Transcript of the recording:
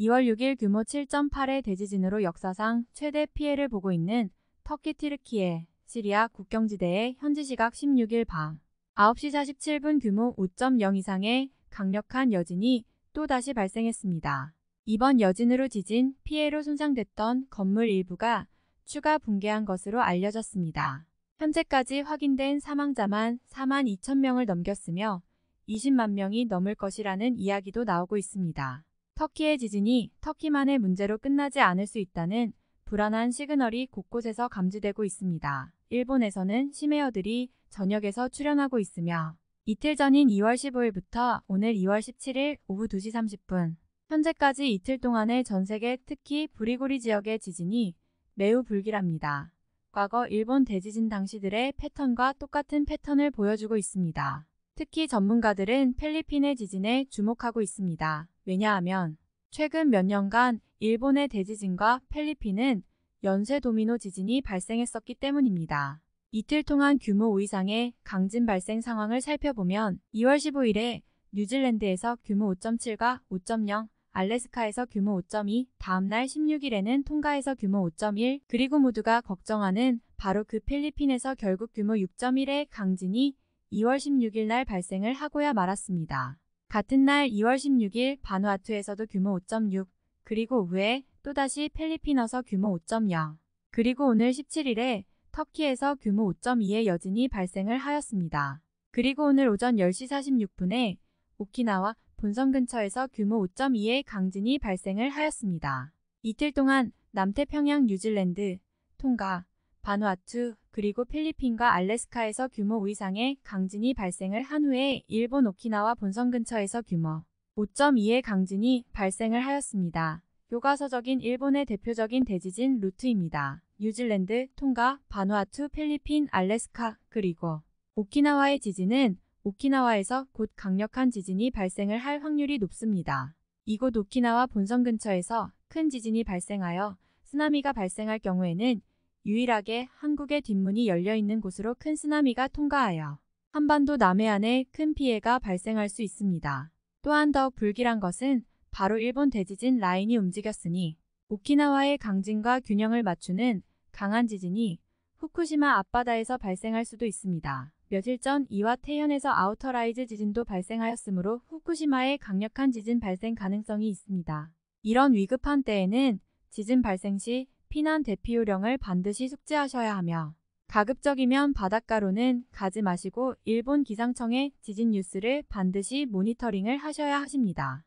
2월 6일 규모 7.8의 대지진으로 역사상 최대 피해를 보고 있는 터키 티르키에 시리아 국경지대의 현지 시각 16일 밤 9시 47분 규모 5.0 이상의 강력한 여진이 또다시 발생했습니다. 이번 여진으로 지진 피해로 손상됐던 건물 일부가 추가 붕괴한 것으로 알려졌습니다. 현재까지 확인된 사망자만 4만 2천 명을 넘겼으며 20만 명이 넘을 것이라는 이야기도 나오고 있습니다. 터키의 지진이 터키만의 문제로 끝나지 않을 수 있다는 불안한 시그널이 곳곳에서 감지되고 있습니다. 일본에서는 심해어들이 전역에서 출현하고 있으며 이틀 전인 2월 15일부터 오늘 2월 17일 오후 2시 30분 현재까지 이틀 동안의 전 세계 특히 부리고리 지역의 지진이 매우 불길합니다. 과거 일본 대지진 당시들의 패턴과 똑같은 패턴을 보여주고 있습니다. 특히 전문가들은 필리핀의 지진에 주목하고 있습니다. 왜냐하면 최근 몇 년간 일본의 대지진과 필리핀은 연쇄 도미노 지진이 발생했었기 때문입니다. 이틀 동안 규모 5 이상의 강진 발생 상황을 살펴보면 2월 15일에 뉴질랜드에서 규모 5.7과 5.0, 알래스카에서 규모 5.2, 다음날 16일에는 통가에서 규모 5.1, 그리고 모두가 걱정하는 바로 그 필리핀에서 결국 규모 6.1의 강진이 2월 16일 날 발생을 하고야 말았습니다. 같은 날 2월 16일 바누아투에서도 규모 5.6 그리고 후에 또다시 필리핀어서 규모 5.0 그리고 오늘 17일에 터키에서 규모 5.2의 여진이 발생을 하였습니다. 그리고 오늘 오전 10시 46분에 오키나와 본섬 근처에서 규모 5.2의 강진이 발생을 하였습니다. 이틀 동안 남태평양 뉴질랜드, 통가, 바누아투, 그리고 필리핀과 알래스카에서 규모 5 이상의 강진이 발생을 한 후에 일본 오키나와 본선 근처에서 규모 5.2의 강진이 발생을 하였습니다. 교과서적인 일본의 대표적인 대지진 루트입니다. 뉴질랜드, 통가, 바누아투, 필리핀, 알래스카, 그리고 오키나와의 지진은 오키나와에서 곧 강력한 지진이 발생을 할 확률이 높습니다. 이곳 오키나와 본선 근처에서 큰 지진이 발생하여 쓰나미가 발생할 경우에는 유일하게 한국의 뒷문이 열려있는 곳으로 큰 쓰나미가 통과하여 한반도 남해안에 큰 피해가 발생할 수 있습니다. 또한 더욱 불길한 것은 바로 일본 대지진 라인이 움직였으니 오키나와의 강진과 균형을 맞추는 강한 지진이 후쿠시마 앞바다에서 발생할 수도 있습니다. 며칠 전 이와 태현에서 아우터라이즈 지진도 발생하였으므로 후쿠시마에 강력한 지진 발생 가능성이 있습니다. 이런 위급한 때에는 지진 발생 시 피난 대피요령을 반드시 숙지하셔야 하며 가급적이면 바닷가로는 가지 마시고 일본 기상청의 지진 뉴스를 반드시 모니터링을 하셔야 하십니다.